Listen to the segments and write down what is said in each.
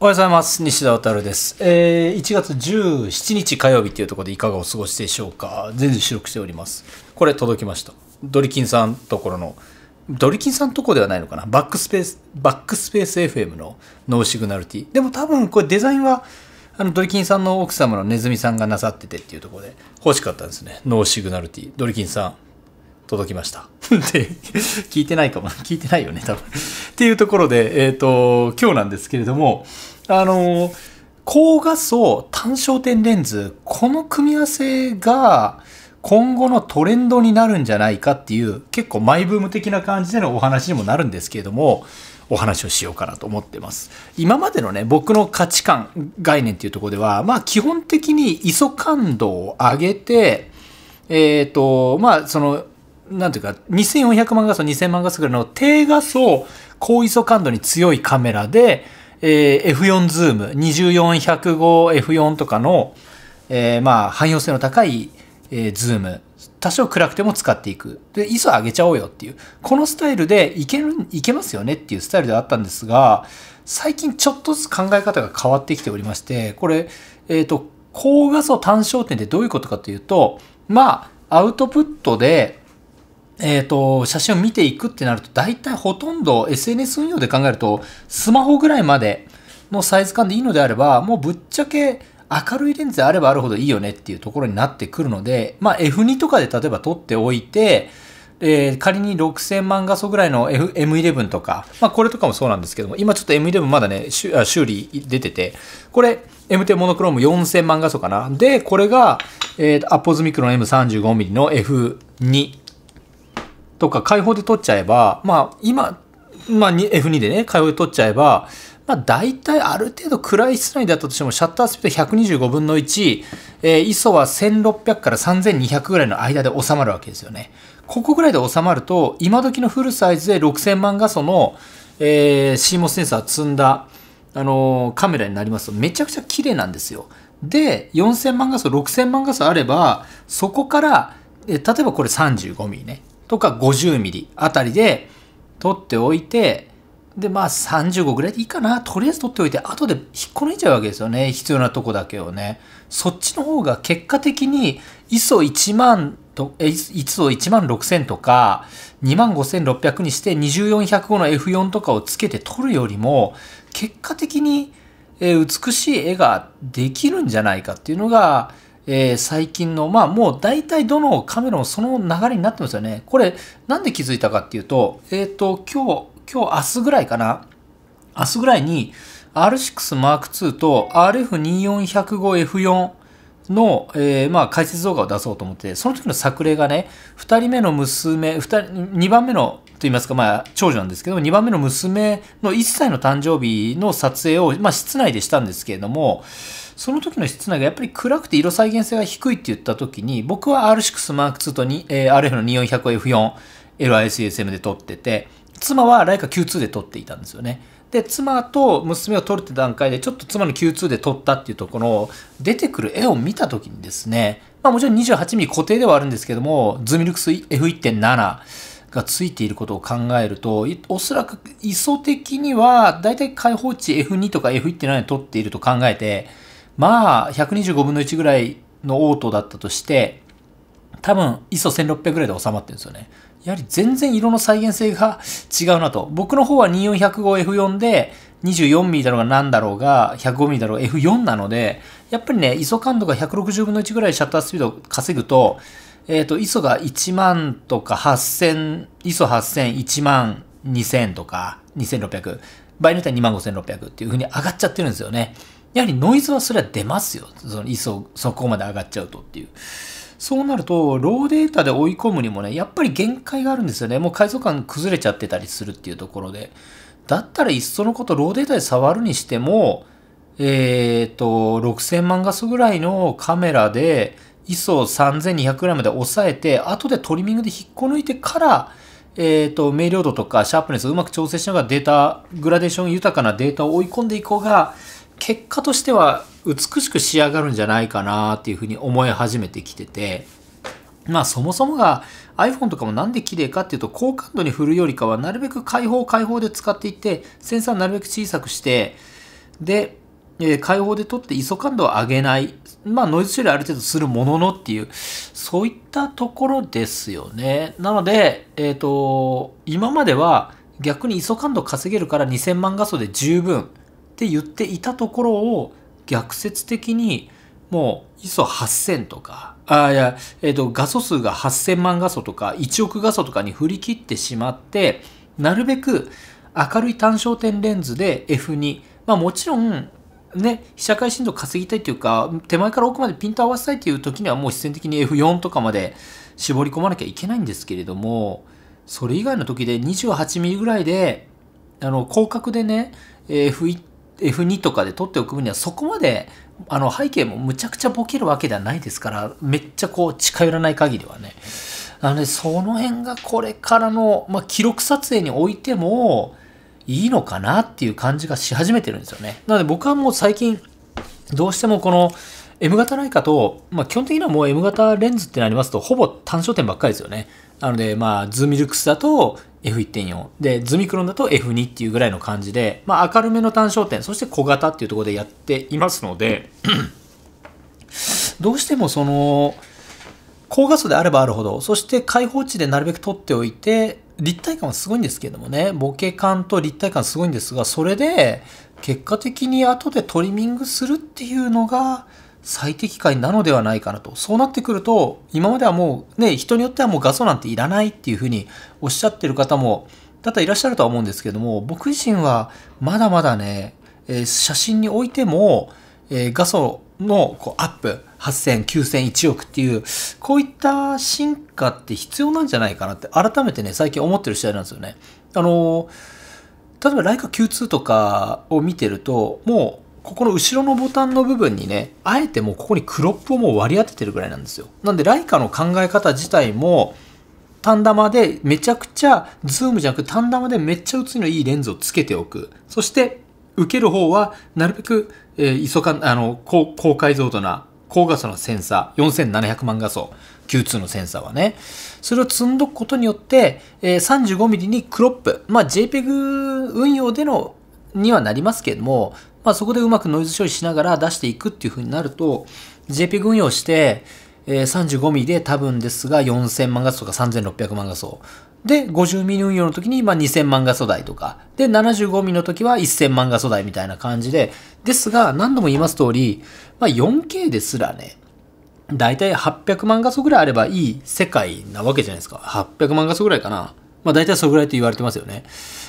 おはようございます。西田渡です。えー、1月17日火曜日っていうところでいかがお過ごしでしょうか。全然収録しております。これ届きました。ドリキンさんところの、ドリキンさんとこではないのかな。バックスペース、バックスペース FM のノーシグナルティ。でも多分これデザインは、あのドリキンさんの奥様のネズミさんがなさっててっていうところで欲しかったんですね。ノーシグナルティ。ドリキンさん、届きました。で、聞いてないかも。聞いてないよね、多分。っていうところで、えっ、ー、と、今日なんですけれども、あの、高画素単焦点レンズ、この組み合わせが今後のトレンドになるんじゃないかっていう、結構マイブーム的な感じでのお話にもなるんですけれども、お話をしようかなと思ってます。今までのね、僕の価値観、概念っていうとこでは、まあ基本的に ISO 感度を上げて、えっ、ー、と、まあそのなんていうか、2400万画素、2000万画素ぐらいの低画素、高位素感度に強いカメラで、えー、F4 ズーム、24105F4 とかの、えー、まあ、汎用性の高い、えー、ズーム、多少暗くても使っていく。で、ISO 上げちゃおうよっていう。このスタイルでいける、いけますよねっていうスタイルではあったんですが、最近ちょっとずつ考え方が変わってきておりまして、これ、えっ、ー、と、高画素単焦点ってどういうことかというと、まあ、アウトプットで、えーと、写真を見ていくってなると大体ほとんど SNS 運用で考えるとスマホぐらいまでのサイズ感でいいのであればもうぶっちゃけ明るいレンズであればあるほどいいよねっていうところになってくるので、まあ、F2 とかで例えば撮っておいて、えー、仮に6000万画素ぐらいの、F、M11 とか、まあ、これとかもそうなんですけども今ちょっと M11 まだね修理出ててこれ MT モノクローム4000万画素かなでこれが、えー、アポズミクロの M35mm の F2 とか開放で取っちゃえば、まあ今、まあ、F2 でね、開放で取っちゃえば、まあ、大体ある程度暗い室内だったとしても、シャッタースピード125分の1、えー、ISO は1600から3200ぐらいの間で収まるわけですよね。ここぐらいで収まると、今時のフルサイズで6000万画素の、えー、CMOS センサー積んだ、あのー、カメラになりますと、めちゃくちゃ綺麗なんですよ。で、4000万画素、6000万画素あれば、そこから、えー、例えばこれ 35mm ね。とか50ミリあたりで取っておいて、で、まあ35ぐらいでいいかな。とりあえず取っておいて、後で引っこ抜いちゃうわけですよね。必要なとこだけをね。そっちの方が結果的に ISO1 万と、ISO 1万6000とか2万5600にして24105の F4 とかをつけて撮るよりも、結果的に美しい絵ができるんじゃないかっていうのが、えー、最近の、まあもう大体どのカメラもその流れになってますよね。これ、なんで気づいたかっていうと、えっ、ー、と、今日、今日、明日ぐらいかな明日ぐらいに R6 m 2と r f 2 4 0 5 f 4の、えー、まあ解説動画を出そうと思って、その時の作例がね、二人目の娘、二人二番目のと言いますか、まあ、長女なんですけども、二番目の娘の1歳の誕生日の撮影を、まあ、室内でしたんですけれども、その時の室内がやっぱり暗くて色再現性が低いって言った時に、僕は R6 Mark II とえー、RF の 2400F4、LISSM で撮ってて、妻はライカ Q2 で撮っていたんですよね。で、妻と娘を撮るって段階で、ちょっと妻の Q2 で撮ったっていうところを、出てくる絵を見た時にですね、まあもちろん 28mm 固定ではあるんですけども、ズミルクス F1.7、がついていることを考えると、おそらく位相的には、だいたい開放値 F2 とか F1 7で撮っていると考えて、まあ、125分の1ぐらいの応答だったとして、多分 ISO1600 ぐらいで収まってるんですよね。やはり全然色の再現性が違うなと。僕の方は2 4 0 5 f 4で 24mm だろうが何だろうが 105mm だろうが F4 なので、やっぱりね、ISO 感度が160分の1ぐらいシャッタースピードを稼ぐと、えっ、ー、と、ISO が1万とか8000、ISO8000、1万2000とか2600、場合によっては2万5600っていう風に上がっちゃってるんですよね。やはりノイズはそれは出ますよ。その、ISO、そこまで上がっちゃうとっていう。そうなると、ローデータで追い込むにもね、やっぱり限界があるんですよね。もう解像感崩れちゃってたりするっていうところで。だったらいっそのことローデータで触るにしても、えっ、ー、と、6000万画素ぐらいのカメラで、ISO3200 ぐらいまで抑えて、後でトリミングで引っこ抜いてから、えっ、ー、と、明瞭度とかシャープネスをうまく調整しながらデータ、グラデーション豊かなデータを追い込んでいこうが、結果としては美しく仕上がるんじゃないかなっていうふうに思い始めてきてて、まあそもそもが iPhone とかもなんで綺麗かっていうと高感度に振るよりかはなるべく開放開放で使っていってセンサーなるべく小さくしてで、えー、開放で撮って ISO 感度を上げないまあノイズ処理ある程度するもののっていうそういったところですよねなのでえっ、ー、と今までは逆に ISO 感度稼げるから2000万画素で十分って言っていたところを逆説的にもう、s o 8000とか、あいや、えっ、ー、と、画素数が8000万画素とか、1億画素とかに振り切ってしまって、なるべく明るい単焦点レンズで F2。まあもちろん、ね、被写界深度稼ぎたいというか、手前から奥までピント合わせたいという時にはもう必然的に F4 とかまで絞り込まなきゃいけないんですけれども、それ以外の時で 28mm ぐらいで、あの、広角でね、F1 F2 とかで撮っておく分にはそこまであの背景もむちゃくちゃボケるわけではないですからめっちゃこう近寄らない限りはねなのでその辺がこれからの、まあ、記録撮影においてもいいのかなっていう感じがし始めてるんですよねなので僕はもう最近どうしてもこの M 型ライカと、まあ、基本的にはもう M 型レンズってなりますとほぼ単焦点ばっかりですよねなので、まあ、ズミルクスだと F1.4。で、ズミクロンだと F2 っていうぐらいの感じで、まあ、明るめの単焦点、そして小型っていうところでやっていますので、どうしてもその、高画素であればあるほど、そして開放値でなるべく取っておいて、立体感はすごいんですけれどもね、ボケ感と立体感すごいんですが、それで、結果的に後でトリミングするっていうのが、最適解なのではないかなと。そうなってくると、今まではもうね、人によってはもう画素なんていらないっていうふうにおっしゃってる方も、多々たいらっしゃるとは思うんですけども、僕自身はまだまだね、えー、写真においても、えー、画素のこうアップ、8000、9000、1億っていう、こういった進化って必要なんじゃないかなって改めてね、最近思ってる次第なんですよね。あのー、例えばライカ Q2 とかを見てると、もうここの後ろのボタンの部分にね、あえてもうここにクロップをもう割り当ててるぐらいなんですよ。なんでライカの考え方自体も、単玉でめちゃくちゃ、ズームじゃなく単玉でめっちゃ写りのいいレンズをつけておく。そして、受ける方は、なるべく、えー、i s か、あの、高高解像度な、高画素のセンサー、4700万画素、Q2 のセンサーはね。それを積んどくことによって、えー、35mm にクロップ、まあ、JPEG 運用でのにはなりますけれども、まあ、そこでうまくノイズ処理しながら出していくっていう風になると、JPEG 運用して、えー、35mm で多分ですが4000万画素とか3600万画素。で、50mm 運用の時に、まあ、2000万画素台とか。で、75mm の時は1000万画素台みたいな感じで。ですが、何度も言います通り、まあ、4K ですらね、だいたい800万画素ぐらいあればいい世界なわけじゃないですか。800万画素ぐらいかな。まあ、大体それぐらいと言われてますよね。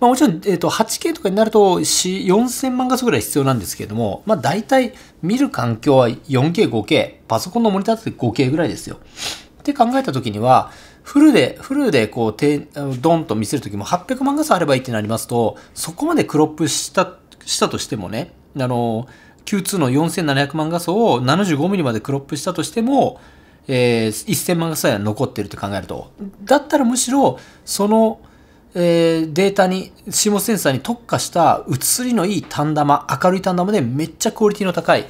まあ、もちろん、えっ、ー、と、8K とかになると4000万画素ぐらい必要なんですけれども、まあ、大体見る環境は 4K、5K、パソコンのモニターって 5K ぐらいですよ。って考えたときには、フルで、フルでこう、てドンと見せる時も800万画素あればいいってなりますと、そこまでクロップした、したとしてもね、あの、Q2 の4700万画素を 75mm までクロップしたとしても、えー、1000万画素は残ってるって考えると。だったらむしろ、その、えー、データに、シモセンサーに特化した写りのいい単玉、明るい単玉でめっちゃクオリティの高い、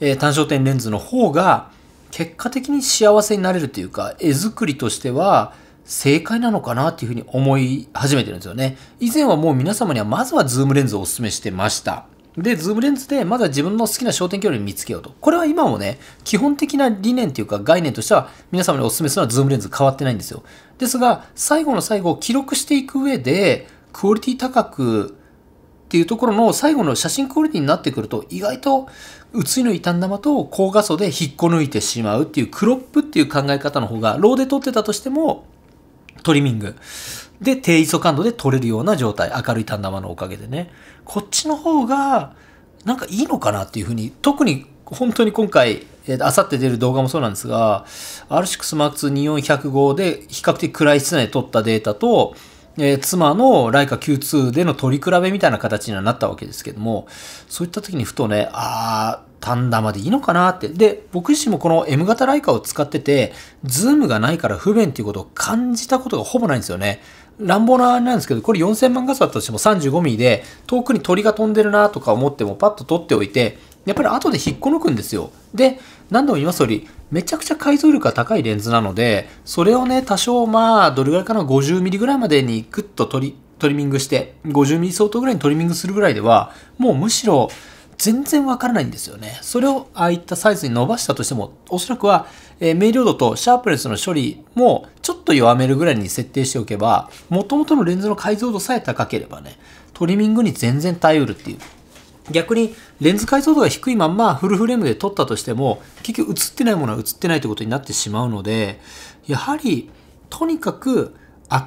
えー、単焦点レンズの方が、結果的に幸せになれるというか、絵作りとしては正解なのかなっていうふうに思い始めてるんですよね。以前はもう皆様にはまずはズームレンズをお勧めしてました。で、ズームレンズでまずは自分の好きな焦点距離を見つけようと。これは今もね、基本的な理念というか概念としては皆様にお勧めするのはズームレンズ変わってないんですよ。ですが、最後の最後、記録していく上で、クオリティ高くっていうところの最後の写真クオリティになってくると、意外と写りの傷んだまと高画素で引っこ抜いてしまうっていうクロップっていう考え方の方が、ローで撮ってたとしても、トリミング。で、低位素感度で取れるような状態。明るい単玉のおかげでね。こっちの方が、なんかいいのかなっていうふうに、特に本当に今回、えー、あさって出る動画もそうなんですが、r 6 m a 2 4 1 0 5で比較的暗い室内で撮ったデータと、えー、妻のライカ Q2 での取り比べみたいな形にはなったわけですけども、そういった時にふとね、あー、単ダまでいいのかなって。で、僕自身もこの M 型ライカを使ってて、ズームがないから不便っていうことを感じたことがほぼないんですよね。乱暴ななんですけど、これ4000万画素だったとしても 35mm で、遠くに鳥が飛んでるなとか思ってもパッと撮っておいて、やっぱり後で引っこ抜くんですよ。で、何度も言いますより、めちゃくちゃ解像力が高いレンズなので、それをね、多少まあ、どれぐらいかな、50mm ぐらいまでにグッとトリトリミングして、50mm 相当ぐらいにトリミングするぐらいでは、もうむしろ、全然わからないんですよね。それをああいったサイズに伸ばしたとしても、おそらくは、えー、明瞭度とシャープレスの処理もちょっと弱めるぐらいに設定しておけば、元々のレンズの解像度さえ高ければね、トリミングに全然耐えうるっていう。逆にレンズ解像度が低いまんまフルフレームで撮ったとしても結局映ってないものは映ってないということになってしまうのでやはりとにかく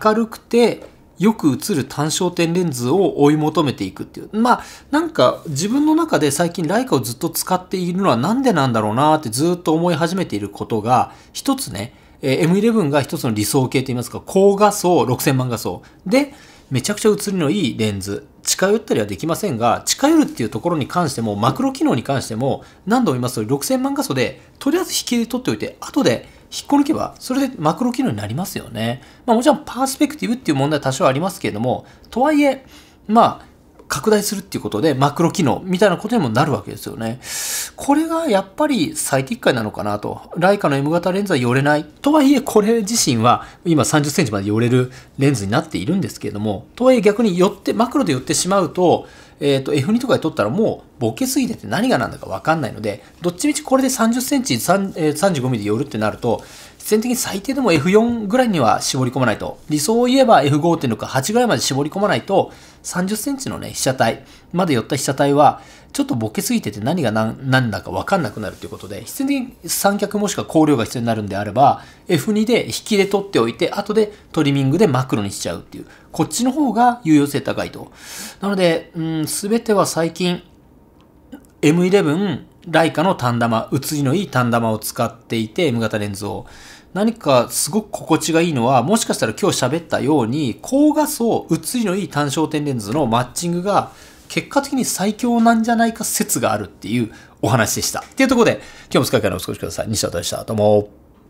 明るくてよく映る単焦点レンズを追い求めていくっていう。まあ、なんか自分の中で最近ライカをずっと使っているのはなんでなんだろうなってずっと思い始めていることが、一つね、え M11 が一つの理想形といいますか、高画素、6000万画素。で、めちゃくちゃ映りのいいレンズ。近寄ったりはできませんが、近寄るっていうところに関しても、マクロ機能に関しても、何度も言いますと6000万画素で、とりあえず引きで撮っておいて、後で引っこ抜けば、それでマクロ機能になりますよね。まあもちろんパースペクティブっていう問題は多少ありますけれども、とはいえ、まあ、拡大するっていうことでマクロ機能みたいなことにもなるわけですよね。これがやっぱり最適解なのかなと。ライカの M 型レンズは寄れない。とはいえこれ自身は今30センチまで寄れるレンズになっているんですけれども、とはいえ逆に寄って、マクロで寄ってしまうと、えっ、ー、と、F2 とかで取ったらもうボケすぎてて何がなんだかわかんないので、どっちみちこれで30センチ、35ミリ寄るってなると、必然的に最低でも F4 ぐらいには絞り込まないと。理想を言えば F5.6 か8ぐらいまで絞り込まないと、30センチのね、被写体、まで寄った被写体は、ちょっとボケすぎてて何が何だかわかんなくなるということで、必然的に三脚もしくは光量が必要になるんであれば、F2 で引きで取っておいて、後でトリミングでマクロにしちゃうっていう。こっちの方が有用性高いと。なので、うん、すべては最近、M11、ライカの単玉、写りのいい単玉を使っていて、M 型レンズを。何かすごく心地がいいのは、もしかしたら今日喋ったように、高画素、写りのいい単焦点レンズのマッチングが、結果的に最強なんじゃないか説があるっていうお話でした。っていうところで、今日も使い方からお過ごしください。西田でした。どうも。